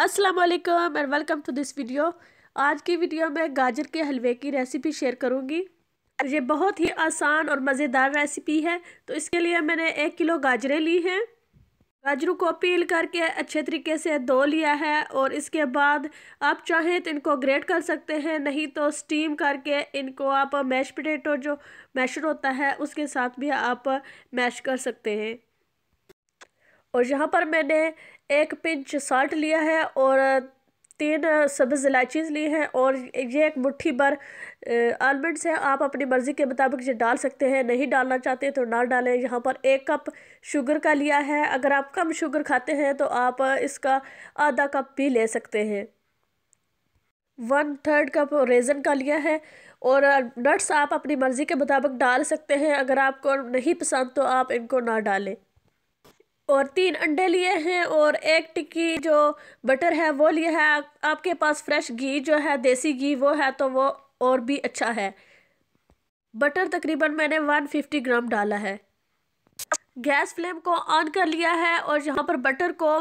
अस्सलाम वालेकुम and welcome to this video आज की वीडियो में गाजर के हलवे की रेसिपी शेयर करूंगी ये बहुत ही आसान और मज़ेदार रेसिपी है तो इसके लिए मैंने एक किलो गाजरें ली हैं गाजरों को पील करके अच्छे तरीके से धो लिया है और इसके बाद आप चाहें तो इनको ग्रेट कर सकते हैं नहीं तो स्टीम करके इनको आप मैश पोटैटो जो मैशर होता है उसके साथ भी आप मैश कर सकते हैं और यहाँ पर मैंने एक पिंच साल्ट लिया है और तीन सब्ज़ इलायचीज़ ली हैं और ये एक मुट्ठी भर आलमंड्स हैं आप अपनी मर्ज़ी के मुताबिक ये डाल सकते हैं नहीं डालना चाहते तो ना डालें यहाँ पर एक कप शुगर का लिया है अगर आप कम शुगर खाते हैं तो आप इसका आधा कप भी ले सकते हैं वन थर्ड कप रेज़न का लिया है और नट्स आप अपनी मर्ज़ी के मुताबिक डाल सकते हैं अगर आपको नहीं पसंद तो आप इनको ना डालें और तीन अंडे लिए हैं और एक टिक्की जो बटर है वो लिया है आपके पास फ्रेश घी जो है देसी घी वो है तो वो और भी अच्छा है बटर तकरीबन मैंने 150 ग्राम डाला है गैस फ्लेम को ऑन कर लिया है और यहाँ पर बटर को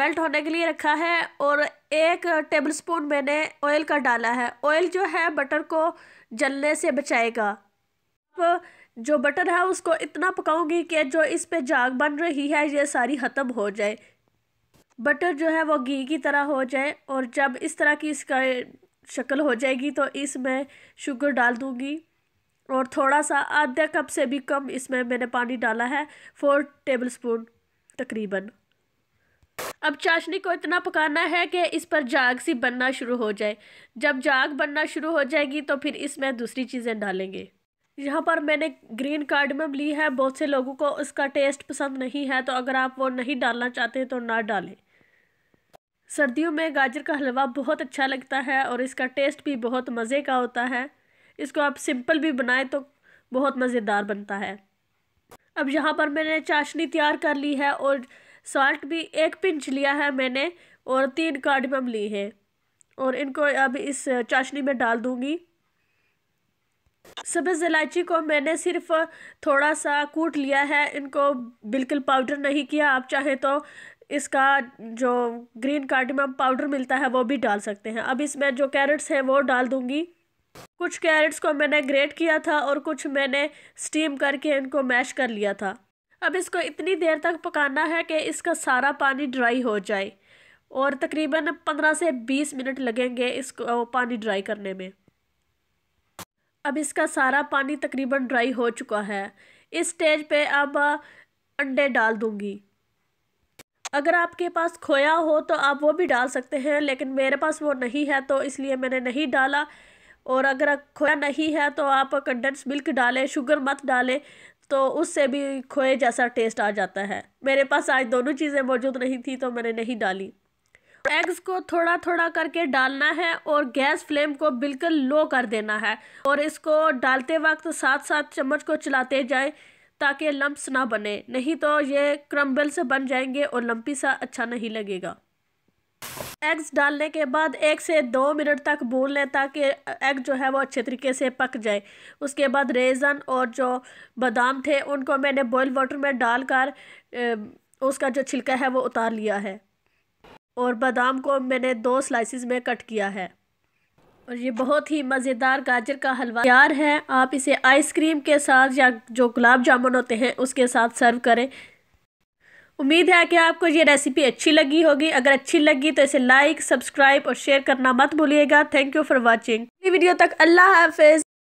मेल्ट होने के लिए रखा है और एक टेबलस्पून मैंने ऑयल का डाला है ऑयल जो है बटर को जलने से बचाएगा अब जो बटर है उसको इतना पकाऊंगी कि जो इस पे जाग बन रही है ये सारी ख़त्म हो जाए बटर जो है वो घी की तरह हो जाए और जब इस तरह की इसका शक्ल हो जाएगी तो इसमें शुगर डाल दूँगी और थोड़ा सा आधा कप से भी कम इसमें मैंने पानी डाला है फोर टेबल स्पून तकरीबन अब चाशनी को इतना पकाना है कि इस पर जाग सी बनना शुरू हो जाए जब जाग बनना शुरू हो जाएगी तो फिर इसमें दूसरी चीज़ें डालेंगे यहाँ पर मैंने ग्रीन कार्डमम ली है बहुत से लोगों को उसका टेस्ट पसंद नहीं है तो अगर आप वो नहीं डालना चाहते तो ना डालें सर्दियों में गाजर का हलवा बहुत अच्छा लगता है और इसका टेस्ट भी बहुत मज़े का होता है इसको आप सिंपल भी बनाएं तो बहुत मज़ेदार बनता है अब यहाँ पर मैंने चाशनी तैयार कर ली है और साल्ट भी एक पिंच लिया है मैंने और तीन कार्डमम ली है और इनको अब इस चाशनी में डाल दूँगी सब्ज़ इलायची को मैंने सिर्फ थोड़ा सा कूट लिया है इनको बिल्कुल पाउडर नहीं किया आप चाहें तो इसका जो ग्रीन कार्डमम पाउडर मिलता है वो भी डाल सकते हैं अब इसमें जो कैरेट्स हैं वो डाल दूंगी कुछ कैरेट्स को मैंने ग्रेट किया था और कुछ मैंने स्टीम करके इनको मैश कर लिया था अब इसको इतनी देर तक पकाना है कि इसका सारा पानी ड्राई हो जाए और तकरीबन पंद्रह से बीस मिनट लगेंगे इसको पानी ड्राई करने में अब इसका सारा पानी तकरीबन ड्राई हो चुका है इस स्टेज पे अब अंडे डाल दूँगी अगर आपके पास खोया हो तो आप वो भी डाल सकते हैं लेकिन मेरे पास वो नहीं है तो इसलिए मैंने नहीं डाला और अगर खोया नहीं है तो आप कंडेंस मिल्क डालें शुगर मत डालें तो उससे भी खोए जैसा टेस्ट आ जाता है मेरे पास आज दोनों चीज़ें मौजूद नहीं थी तो मैंने नहीं डाली एग्स को थोड़ा थोड़ा करके डालना है और गैस फ्लेम को बिल्कुल लो कर देना है और इसको डालते वक्त साथ साथ चम्मच को चलाते जाए ताकि लम्ब्स ना बने नहीं तो ये क्रम्बल से बन जाएंगे और लम्पी सा अच्छा नहीं लगेगा एग्स डालने के बाद एक से दो मिनट तक भून लें ताकि एग जो है वो अच्छे तरीके से पक जाए उसके बाद रेज़न और जो बादाम थे उनको मैंने बॉयल वाटर में डालकर उसका जो छिलका है वो उतार लिया है और बादाम को मैंने दो स्लाइसिस में कट किया है और ये बहुत ही मज़ेदार गाजर का हलवा तैयार है आप इसे आइसक्रीम के साथ या जो गुलाब जामुन होते हैं उसके साथ सर्व करें उम्मीद है कि आपको ये रेसिपी अच्छी लगी होगी अगर अच्छी लगी तो इसे लाइक सब्सक्राइब और शेयर करना मत भूलिएगा thank you for watching video तक अल्लाह हाफिज़